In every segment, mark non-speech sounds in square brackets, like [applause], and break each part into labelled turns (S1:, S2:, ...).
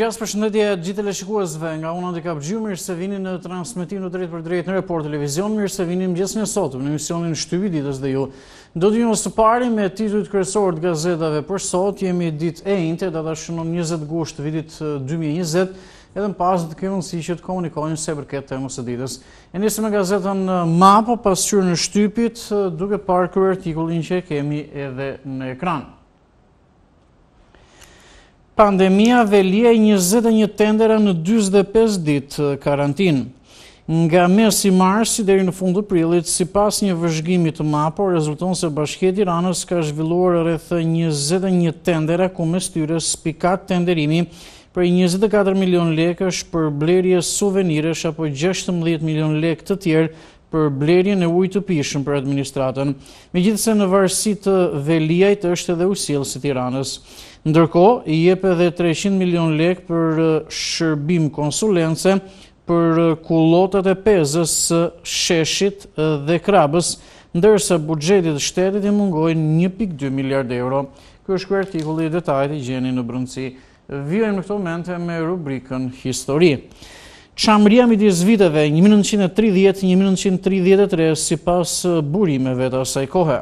S1: Mirëmëngjes, përshëndetje të gjithë teleshikuesve. Nga unë Andi Kapxhiu, mirë se vini në transmetimin e drejtë për drejt në Report Televizion. Mirë se vini mëngjesin e sotëm në emisionin Shtypi ditës dhe ju. Do të së pari me titujt kryesor të gazetave për sot. Jemi ditë e njëjtë, data shënon 20 gusht vitit 2020. Edhe pas të kemi mundësi që të komunikojnë se këtë temës së ditës. E nisëm me gazetën Mapo pasqyrë në Shtypit, duke parë kryer artikullin që kemi edhe në ekran pandemia dhe një 21 tendera në 25 dit karantin. Nga mes i marsi dheri në fundë të prilit, si pas një vëzhgimi të mapo, rezulton se bashkhet i ranës ka zhvilluar rrethë 21 tendera, ku me styres spikat tenderimi për 24 milion lekës për blerje suveniresh apo 16 milion lekë të tjerë për blerjen e ujtë të pishëm për administratën, me gjithë se në varsit të veliajt është edhe usilë si tiranës. Ndërko, i jep edhe 300 milion lek për shërbim konsulence për kulotat e pezës, sheshit dhe krabës, ndërsa budgetit të shtetit i mungojnë 1.2 miliard euro. Kjo është kërë artikulli i detajt i gjeni në brëndësi. Vjojmë në këto mente me rubrikën histori. Shamriamit i zviteve 1930-1933 si pas burimeve të asaj kohë.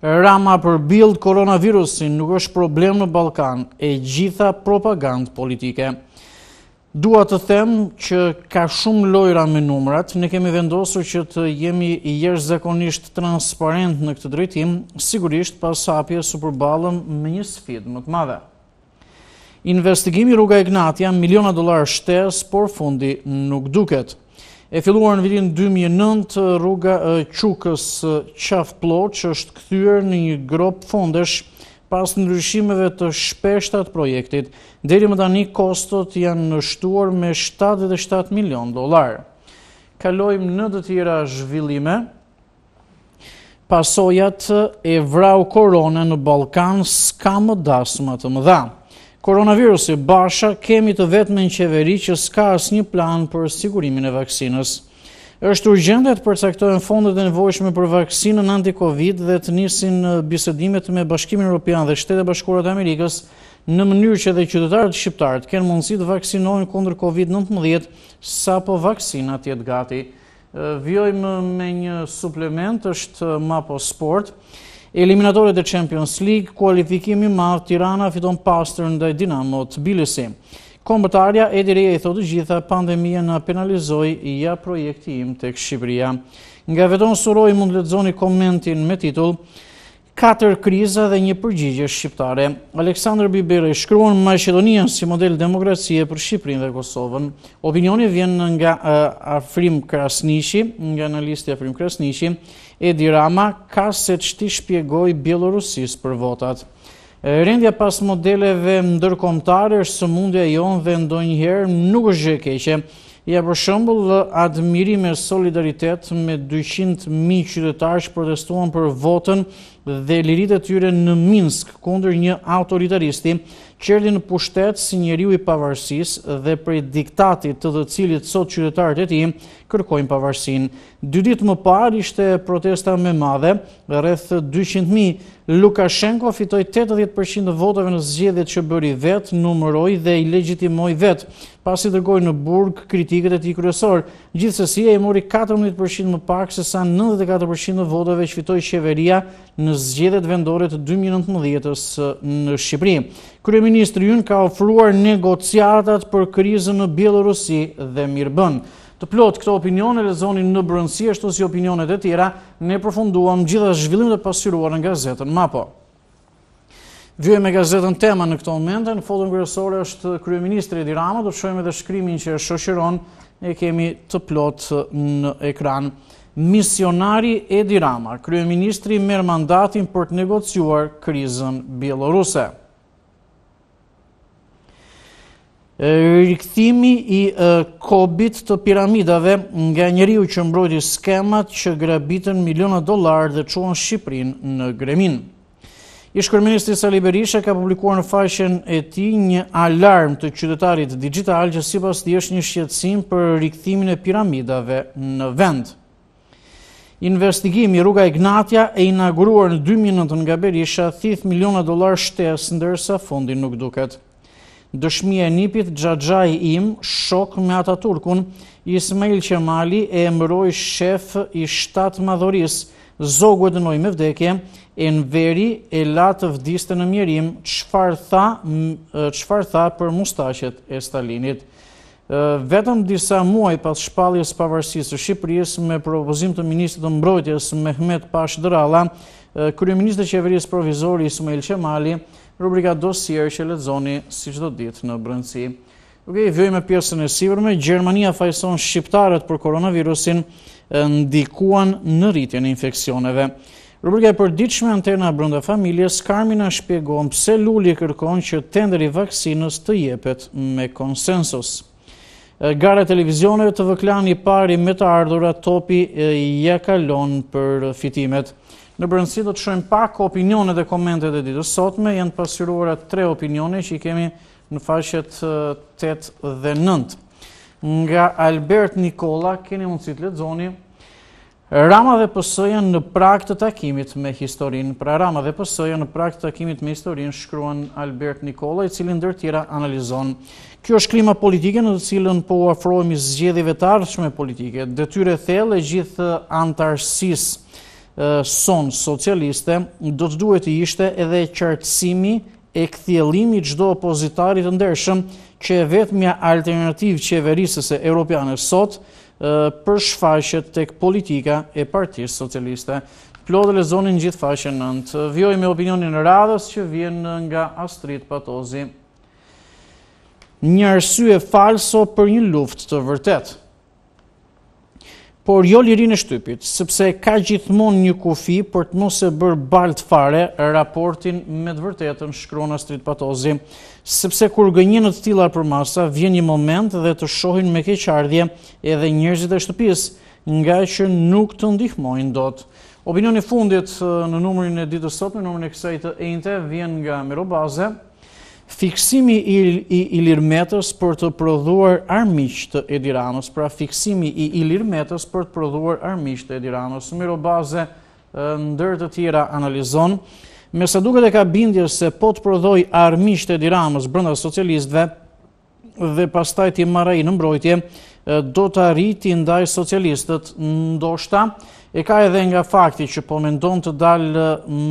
S1: Rama për bild koronavirusin nuk është problem në Balkan e gjitha propagandë politike. Dua të them që ka shumë lojra me numrat, ne kemi vendosur që të jemi i jeshtë zakonisht transparent në këtë drejtim, sigurisht pas apje su përbalëm me një sfit më të madhe. Investigimi rruga Ignat janë miliona dolar shtes, por fundi nuk duket. E filluar në vitin 2009 rruga Qukës Qaft Ploq është këthyër në një grop fondesh pas në ryshimeve të shpeshtat projektit, deri më tani kostot janë nështuar me 77 milion dolar. Kalojmë në të tjera zhvillime, pasojat e vrau korone në Balkan s'ka më dasmë të më dhamë koronavirusi Basha, kemi të vetë me në qeveri që s'ka asë një plan për sigurimin e vaksinës. Êshtë urgjendet përcaktojnë fondet e nëvojshme për vaksinën anti-Covid dhe të njësin bisedimet me Bashkimin Europian dhe Shtete Bashkurat Amerikës në mënyrë që dhe qytetarët shqiptarët kenë mundësi të vakcinojnë kundër Covid-19 sa po vaksina tjetë gati. Vjojmë me një suplement, është Mapo Mapo Sport. Eliminatorit e Champions League, kualifikimi marë Tirana fiton pastër ndaj Dinamo të Bilisi. Kombëtarja e direja i thotë gjitha pandemija në penalizoj i ja projekti im të Shqipëria. Nga veton suroj mund të komentin me titullë, katër kriza dhe një përgjigje shqiptare. Aleksandr Bibere shkruan Macedonian si model demokracie për Shqiprin dhe Kosovën. Opinioni vjen nga Afrim Krasnishi, nga analisti Afrim Krasnishi, Edi Rama ka se të shti shpjegoj Bielorusis për votat. Rendja pas modeleve ndërkomtare është së mundja jonë dhe herë nuk është keqe. Ja për shëmbull dhe admirime solidaritet me 200.000 qytetarës protestuan për votën dhe lirit e tyre në Minsk kondër një autoritaristi qërdi në pushtet si njeriu i pavarësis dhe prej diktatit të dhe cilit sot qytetarët e ti kërkojnë pavarësin. Dy dit më par ishte protesta me madhe, rreth 200.000. Lukashenko fitoj 80% votove në zgjedhjet që bëri vetë, numëroj dhe i legjitimoj vetë, pasi dërgoj në burg kritikët e ti kryesor. Gjithësësia i mori 14% më pak, se sa 94% votove që fitoj qeveria në zgjedhjet vendore të 2019 në Shqipëri. Kryeminë Kryeministri ynë ka ofruar negociatat për krizën në Bielorusi dhe Mirbën. Të plot këto opinione le zonin në brëndësi ashtu si opinionet e tjera, ne përfunduam gjitha zhvillim dhe pasyruar në gazetën MAPO. Gjue me gazetën tema në këto momente, në fotën kërësore është Kryeministri Edi Rama, do të shojme dhe shkrymin që e shoshiron, e kemi të plot në ekran. Misionari Edi Rama, Kryeministri merë mandatin për të negociuar krizën bieloruse. rikëthimi i kobit të piramidave nga njeriu që mbrojti skemat që grabitën miliona dolar dhe quen Shqiprin në gremin. Ishkërministri Sali Berisha ka publikuar në faqen e ti një alarm të qytetarit digital që si pas të është një shqetsim për rikëthimin e piramidave në vend. Investigimi rruga Ignatja e inauguruar në 2019 nga Berisha, thith miliona dolar shtes ndërsa fondin nuk duket dëshmi e nipit gjagjaj im, shok me ata turkun, Ismail Qemali e emëroj shef i shtatë madhoris, zogu e dënoj me vdekje, e në veri e latë vdiste në mjerim, qëfar tha, tha për mustashet e Stalinit. Vetëm disa muaj pas shpalljes pavarësisë të Shqipërisë me propozim të ministrit të mbrojtjes Mehmet Pashë Drala, kryeministri i qeverisë provizori Ismail Qemali, rubrika dosier që le zoni si qdo dit në brëndësi. Ok, vjoj pjesën e sivrme, Gjermania fajson shqiptarët për koronavirusin ndikuan në rritjen e infekcioneve. Rubrika e për antena brënda familje, Skarmina shpjegon pse lulli kërkon që tenderi vaksinës të jepet me konsensus. Gare televizionëve të vëklani pari me të ardhura topi i jakalon për fitimet. Në brëndësi do të shojmë pak opinionet dhe komentet e ditës sotme, janë pasyruara tre opinione që i kemi në fashet 8 dhe 9. Nga Albert Nikola, keni mundësit të dzoni, Rama dhe pësëja në prak të takimit me historin, pra Rama dhe pësëja në prak të takimit me historin, shkruan Albert Nikola, i cilin dërë tjera analizon. Kjo është klima politike në të cilën po uafrojmë i zgjedhive të politike, dëtyre the le gjithë antarësisë, son socialiste, do të duhet i ishte edhe qartësimi e këthjelimi qdo opozitarit ndershëm që e vetë mja alternativë qeverisës e Europianës sot për shfashet tek politika e partijës socialiste. Plodhe le zonin gjithë fashen nëndë. Vjoj me opinionin radhës që vjen nga Astrid Patozi. Një arsye falso për një luft të vërtetë por jo lirin e shtypit, sëpse ka gjithmon një kufi për të e bërë balt fare raportin me dëvërtetën, vërtetën shkrona strit patozi, sëpse kur gënjën të tila për masa, vjen një moment dhe të shohin me keqardje edhe njërzit e shtupis, nga që nuk të ndihmojnë do të. Opinion e fundit uh, në numërin e ditës sot, në numërin e kësajtë e inte, vjen nga Mirobaze, fiksimi i, i, lirmetës për të prodhuar armisht të diranës, pra fiksimi i, i lirmetës për të prodhuar armisht të diranës, Miro baze ndër të tjera analizon, me sa duke dhe ka bindje se po të prodhoj armisht të Ediranës brënda socialistve dhe pastaj ti marej në mbrojtje, do të arriti ndaj socialistët ndoshta, e ka edhe nga fakti që po mendon të dalë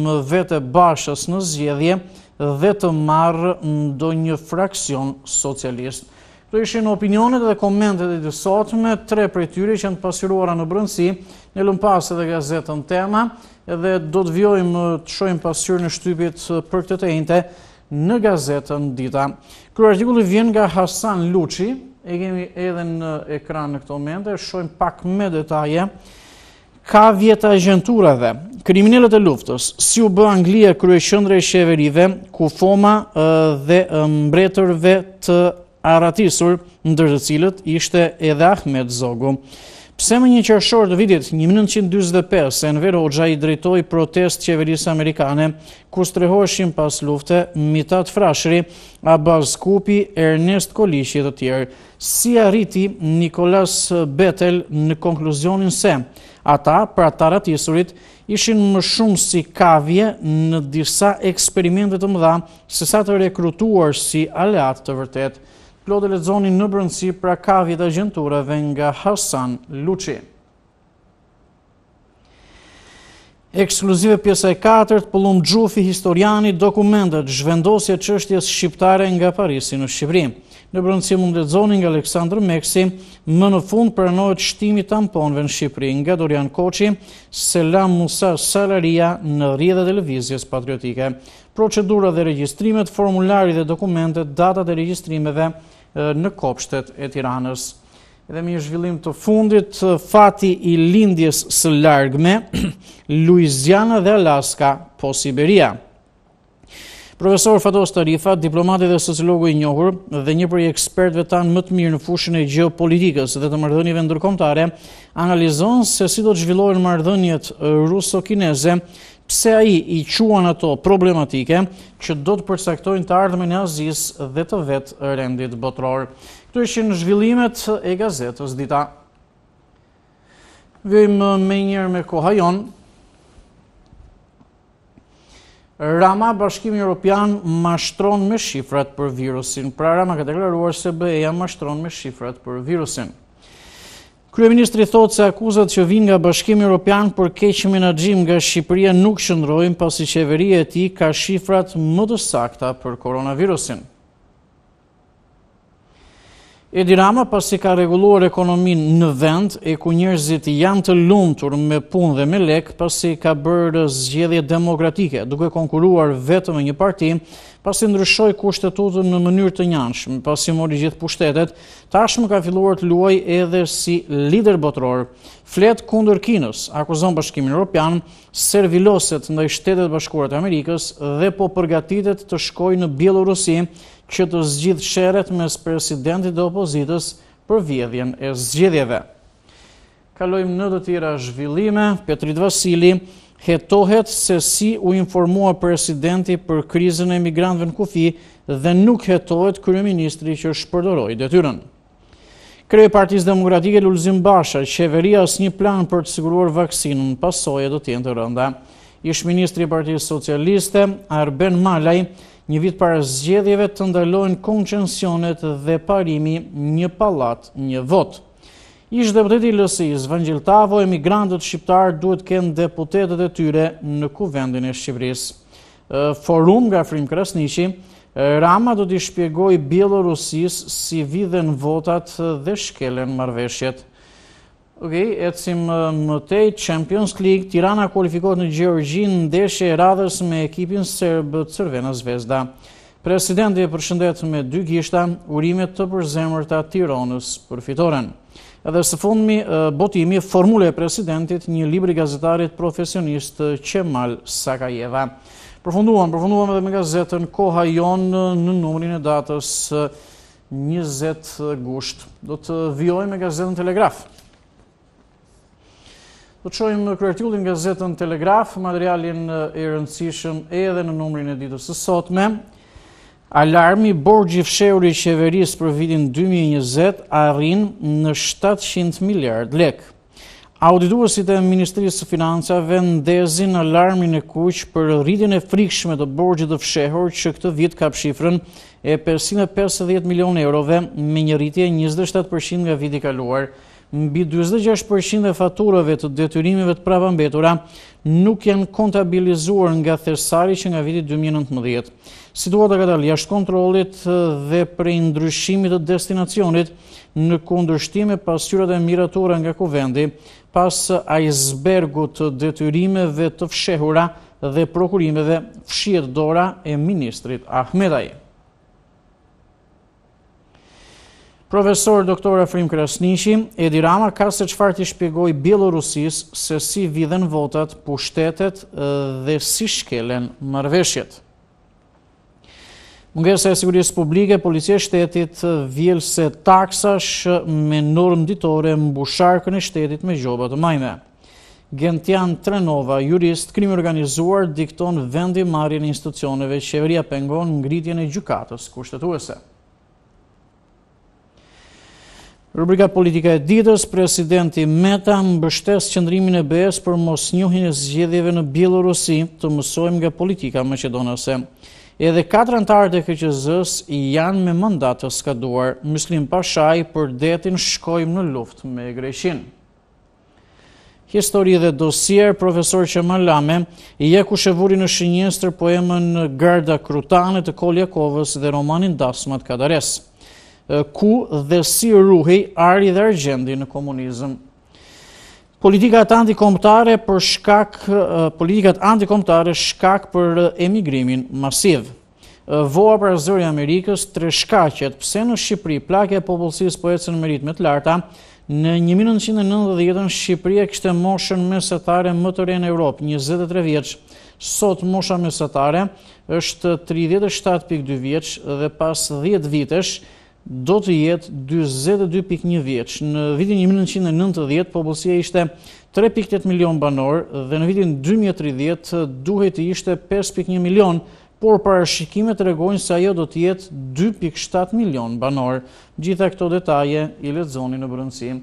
S1: më vete bashës në zjedhje, dhe të marrë ndo një fraksion socialist. Këto ishin opinionet dhe komendet e disot me tre për që në pasiruara në brëndësi, në lëmpas e dhe gazetën tema, dhe do të vjojmë të shojmë pasir në shtypit për këtë të ejnëte në gazetën dita. Kërë artikulli vjen nga Hasan Luqi, e kemi edhe në ekran në këto e shojmë pak me detaje, ka vjeta e gjentura dhe kriminellet e luftës, si u bë Anglia krye e sheverive, ku foma dhe mbretërve të aratisur, ndër të cilët ishte edhe Ahmed Zogu. Pse më një qërëshorë të vidit 1925, Enver Hoxha i drejtoj protest qeverisë amerikane, ku strehoshim pas lufte, mitat frashri, Abaz Kupi, Ernest Kolishi dhe tjerë. Si arriti Nikolas Betel në konkluzionin se, ata, pra tarat isurit, ishin më shumë si kavje në disa eksperimentet të mëdha, se sa të rekrutuar si aleat të vërtetë. Plotë e lezoni në brëndësi pra kavi dhe gjëntureve nga Hasan Luqi. Ekskluzive pjesa e katërt, pëllum gjufi historiani dokumentet zhvendosje qështjes shqiptare nga Parisi në Shqibrim në brëndësi mund të zonin nga Aleksandr Meksi, më në fund për shtimi tamponve në Shqipëri nga Dorian Koqi, Selam Musa Salaria në rrida televizijës patriotike. Procedura dhe registrimet, formulari dhe dokumentet, data dhe registrimetve në kopshtet e tiranës. Edhe mi shvillim të fundit, fati i lindjes së largme, [clears throat] Luiziana dhe Alaska po Siberia. Profesor Fatos Tarifa, diplomatit dhe sociologu i njohur dhe një prej i ekspertve tanë më të mirë në fushën e geopolitikës dhe të mardhënjive ndërkomtare, analizon se si do të zhvillohen mardhënjet ruso-kineze, pse a i i quan ato problematike që do të përsektojnë të ardhme në azis dhe të vetë rendit botror. Këtu ishin në zhvillimet e gazetës dita. Vëjmë me njërë me kohajon. Rama, bashkimi Europian, mashtron me shifrat për virusin. Pra Rama ka deklaruar se BE-ja mashtron me shifrat për virusin. Kryeministri thotë se akuzat që vinë nga bashkimi Europian për keqë menagjim nga Shqipëria nuk shëndrojnë pasi qeveria e ti ka shifrat më të sakta për koronavirusin. Edi Rama, pasi ka reguluar ekonomin në vend, e ku njërzit janë të luntur me pun dhe me lek, pasi ka bërë zgjedhje demokratike, duke konkuruar vetëm e një parti, pasi ndryshoj kushtetutën në mënyrë të njanshme, pasi mori gjithë pushtetet, tashmë ka filluar të luaj edhe si lider botror. Flet kundër kinës, akuzon bashkimin Europian, serviloset në i shtetet bashkurat Amerikës dhe po përgatitet të shkoj në Bielorusi, që të zgjithë shëret mes presidentit dhe opozitës për vjedhjen e zgjidhjeve. Kalojmë në të tira zhvillime, Petrit Vasili hetohet se si u informua presidenti për krizën e emigrantëve në kufi dhe nuk hetohet kërë ministri që shpërdoroj dhe tyren. Krej partiz demokratike Lulzim Basha, qeveria asë një plan për të siguruar vaksinën pasoj e do tjenë të rënda. Ishë ministri partiz socialiste, Arben Malaj, një vit para zgjedhjeve të ndalojnë konqensionet dhe parimi një palat, një vot. Ishtë deputeti lësis, vëngjil tavo, emigrantët shqiptarë duhet kënë deputetet e tyre në kuvendin e Shqivris. Forum nga Frim Krasnishi, Rama do t'i shpjegoj Bielorusis si vidhen votat dhe shkelen marveshjet. Ok, ecim më te Champions League, Tirana kualifikohet në Gjeorgjin në deshe e radhës me ekipin sërbë Cervena Zvezda. Presidenti e përshëndet me dy gishta, urimet të përzemër të Tironës për fitoren. Edhe së fundmi, botimi formule e presidentit një libri gazetarit profesionist Qemal Sakajeva. Përfunduam, përfunduam edhe me gazetën Koha Jon në numërin e datës 20 gusht. Do të vjoj me gazetën Telegrafë. Të qojmë kërëtjullin Zetën Telegraf, materialin e rëndësishëm edhe në numrin e ditës të sotme. Alarmi, borgji fsheuri i qeveris për vitin 2020 arrin në 700 miliard lek. Auditurësit e Ministrisë të Financa vendezin alarmin e kuq për rritin e frikshme të borgjit të fshehur që këtë vit ka shifrën e 550 milion eurove me një rritje 27% nga viti kaluar mbi 26% e faturave të detyrimive të prava mbetura nuk janë kontabilizuar nga thersari që nga viti 2019. Situata ka dalë jashtë kontrolit dhe prej ndryshimit të destinacionit në kundërshtime pasyrat e miratora nga kuvendi pas aizbergu të detyrimeve të fshehura dhe prokurimeve fshjet dora e ministrit Ahmedaj. Profesor doktor Afrim Krasnishi, Edi Rama, ka se qëfar të shpjegoj Bielorusis se si vidhen votat, pushtetet dhe si shkelen mërveshjet. Mungese e sigurisë publike, policie shtetit vjel se taksa shë me normë ditore më busharkën e shtetit me gjobat të majme. Gentian Trenova, jurist, krimi organizuar, dikton vendi marjen institucioneve, qeveria pengon në ngritjen e gjukatës kushtetuese. Rubrika politika e ditës, presidenti Meta bështes qëndrimin e BES për mos njuhin e zgjedhjeve në Bielorusi të mësojmë nga politika Macedonase. Edhe katër antarët e KQZ-s janë me mandat të skaduar. Muslim Pashaj për detin shkojmë në luft me Greqin. Histori dhe dosier, profesor Qemal Lame, i e ku shëvuri në shënjestër poemën Garda Krutane të Koljakovës dhe romanin Dasmat Kadaresë ku dhe si ruhi ari dhe argjendi në komunizm. Politikat antikomptare për shkak, politikat shkak për emigrimin masiv. Voa për zërja Amerikës të shkaqet pëse në Shqipëri plake e popullësis po ecën merit me të larta, Në 1990-ën, Shqipëria kështë moshën mesetare më të rejnë Europë, 23 vjeqë. Sot mosha mesetare është 37.2 vjeqë dhe pas 10 vitesh, do të jetë 22.1 vjeç. Në vitin 1990 popullsia ishte 3.8 milion banor dhe në vitin 2030 duhet të ishte 5.1 milion, por parashikimet tregojnë se ajo do të jetë 2.7 milion banor. Gjitha këto detaje i lexoni në brendësi.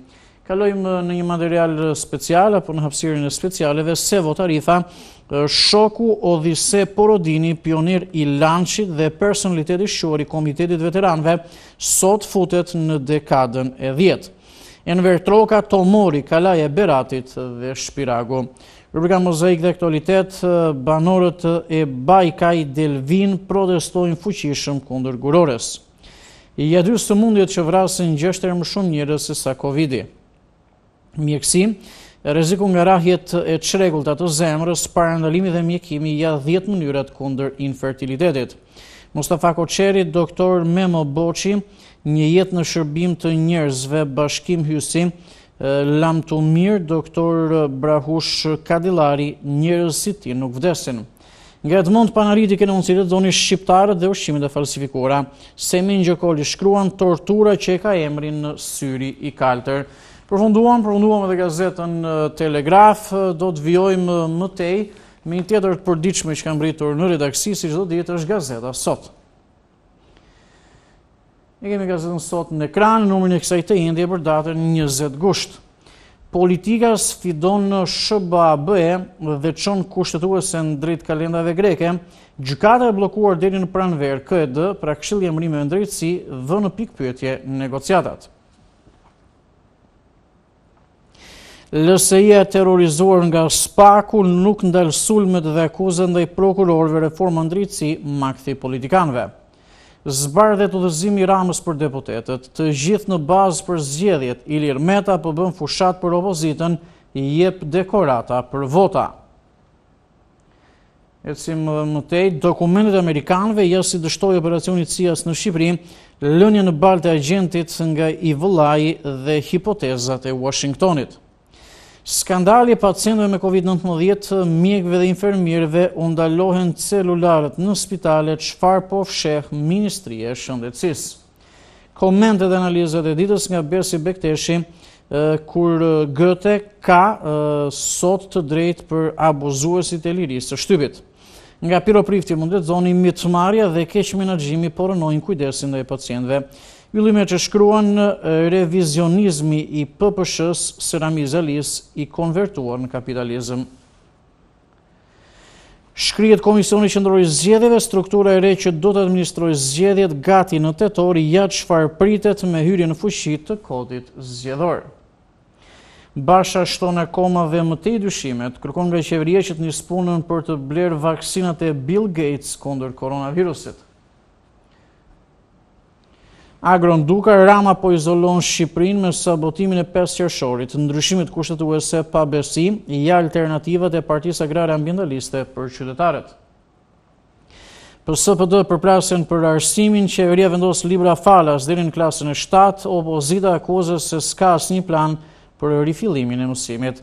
S1: Kalojmë në një material special apo në hapsirin e specialeve se votarifa Shoku Odhise Porodini, pionir i lanqit dhe personaliteti shuar i Komitetit Veteranve, sot futet në dekadën e djetë. Enver Troka, Tomori, kalaje e Beratit dhe Shpirago. Rubrika Mozaik dhe Aktualitet, banorët e Bajkaj Delvin protestojnë fuqishëm kundër gurores. I jadrës të mundit që vrasin gjeshtër më shumë njërës e sa Covid-i. Mjekësi, Reziku nga rahjet e qregull të atë zemrës para ndalimi dhe mjekimi ja 10 mënyrat kunder infertilitetit. Mustafa Koqeri, doktor Memo Boqi, një jet në shërbim të njërzve, bashkim hysim, lam të mirë, doktor Brahush Kadilari, njërës si ti nuk vdesin. Nga të mund panariti në mund cilët shqiptarët dhe ushqimit e falsifikura, se gjokoli shkruan tortura që e ka emrin në syri i kalterë. Përfunduam, përfunduam edhe gazetën Telegraf, do të vjojmë mëtej me një tjetër të përdiqme që kam britur në redaksi, si që do djetë është gazeta sot. Ne kemi gazetën sot në ekran, numërin e kësaj të indje për datën 20 gusht. Politika sfidon në shëba bëhe dhe qënë kushtetuese në drejtë kalendave greke, gjykata e blokuar dheri në pranverë këtë dhe pra këshilje mërime në drejtësi dhe në në negociatatë. lsi terrorizuar nga spaku nuk ndalë sulmet dhe akuzën dhe i prokurorve reformën drici makthi politikanve. Zbarë dhe të i ramës për deputetet, të gjithë në bazë për zjedhjet, ilir meta përbën po fushat për opozitën, jep dekorata për vota. E më dhe mëtej, dokumentet Amerikanve, jasë i dështoj operacionit sijas në Shqipëri, lënje në balte agentit nga i vëlaj dhe hipotezat e Washingtonit. Skandali pacientëve me COVID-19, mjekve dhe infermirve undalohen celularët në spitalet që farë po fshek Ministrije Shëndecis. Komente dhe analizët e ditës nga Bersi Bekteshi, kur gëte ka sot të drejt për abuzuesit e lirisë të shtypit. Nga piroprifti mundet zoni mitëmarja dhe keqë menagjimi porënojnë kujdesin dhe e pacientve. Yllime që shkruan në revizionizmi i pëpëshës Seramizalis i konvertuar në kapitalizm. Shkrijet Komisioni Qëndroj Zjedjeve, struktura e re që do të administroj zjedjet gati në tëtori, ja që farë pritet me hyri në fushit të kodit zjedhor. Basha shton koma dhe mëte i dyshimet, kërkon nga qeveria që të njës për të blerë vaksinat e Bill Gates kondër koronavirusit. Agron Duka, Rama po izolon Shqiprin me sabotimin e 5 qërëshorit, ndryshimit kushtet USA pa besi, i alternativat e partisë Agrarë ambjendaliste për qytetarët. Për SPD përplasen për arsimin qeveria vendos vendosë Libra Falas dhe rinë klasën e 7, opozita akuzës se s'ka një plan për rifilimin e mësimit.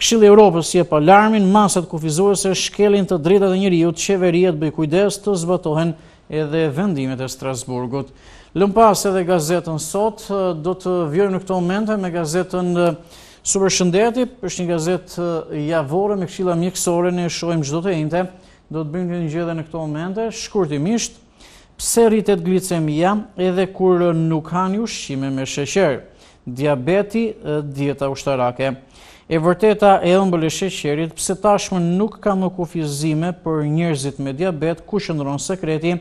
S1: Këshillë Europës je pa larmin, masat kufizuese shkelin të drita dhe njëriut, qeveria të bëjkujdes të zbatohen edhe vendimet e Strasburgut. Lëm pas edhe gazetën sot, do të vjojmë në këto momente me gazetën Super Shëndeti, është një gazetë javore me këshila mjekësore, në shojmë gjithë të imte, do të bëjmë një gjithë në këto momente, shkurtimisht, pse rritet glicemia edhe kur nuk hanë ushqime me shesherë, diabeti, dieta ushtarake. E vërteta e ëmbël e sheqerit, pse tashmë nuk ka më kufizime për njerëzit me diabet, ku shëndron sekreti,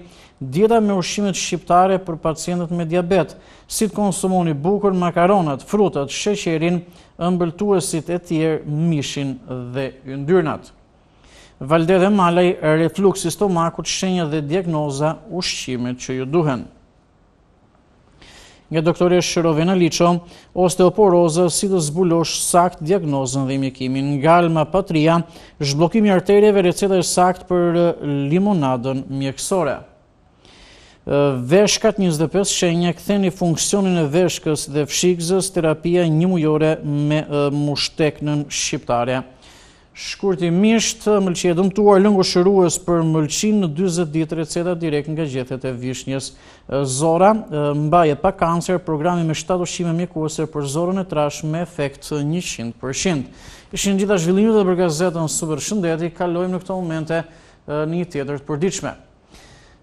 S1: dieta me ushqimet shqiptare për pacientët me diabet, si të konsumoni bukur, makaronat, frutat, sheqerin, ëmbëltuesit e tjerë, mishin dhe yndyrnat. Valde dhe malaj, refluksis të makut, shenja dhe diagnoza ushimit që ju duhen nga doktore Shirovena Liqo, osteoporoza si të zbulosh sakt diagnozën dhe mjekimin. Nga Alma Patria, zhblokimi arterjeve receta e sakt për limonadën mjekësore. Veshkat 25 shenja këtheni funksionin e veshkës dhe fshikzës terapia një mujore me mushtek në shqiptare. Shkurti Shkurtimisht, e dëmtuar lëngu shërues për mëlqin në 20 ditë receta direkt nga gjethet e vishnjës. Zora, mbaje pa kancer, programi me 7 ushime mjekuese për zorën e trash me efekt 100%. Ishin gjitha zhvillimit dhe për gazetën Super Shëndeti, kalojmë në këto momente një tjetër të përdiqme.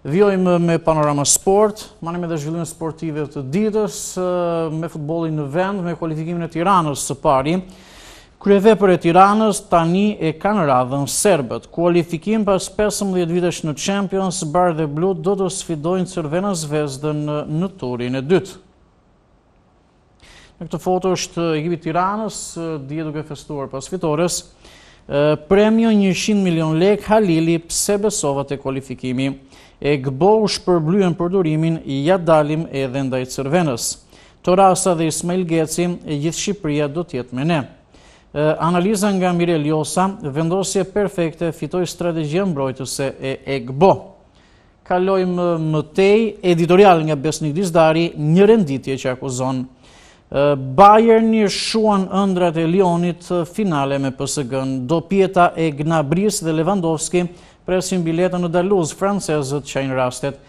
S1: Vjojmë me panorama sport, manime dhe zhvillime sportive të ditës, me futbolin në vend, me kualifikimin e tiranës së pari. Kryeve për e tiranës tani e kanë radhën Serbet. Kualifikim pas 15 vitesh në Champions, Bar dhe Blu do të sfidojnë Cervena zvezdën në turin e dytë. Në këtë foto është ekipi tiranës, dje duke festuar pas fitores, premjo 100 milion lek Halili pse besovat e kualifikimi. E gëbo u shpërbluen për durimin, ja dalim edhe ndajtë Cervenës. Torasa dhe Ismail Geci, e gjithë Shqipria do tjetë me ne analiza nga Mirel Josa, vendosje perfekte, fitoj strategje mbrojtëse e EGBO. Kalojmë mëtej, editorial nga Besnik Dizdari, një renditje që akuzon. Bayern një shuan ëndrat e Lionit finale me pësëgën, do pjeta e Gnabris dhe Lewandowski presin biletën në Daluz, francesët që ajnë rastet.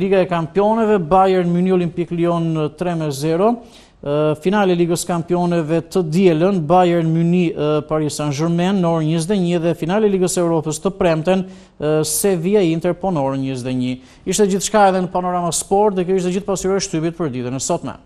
S1: Liga e kampioneve, Bayern mëni Olimpik Lion 3-0, finale Ligës Kampioneve të Dielën, Bayern Muni Paris Saint-Germain në orë 21 dhe finale Ligës Europës të premten Sevilla Inter po në orë 21. Ishte gjithë shka edhe në panorama sport dhe kjo ishte gjithë e shtybit për ditën e sotme.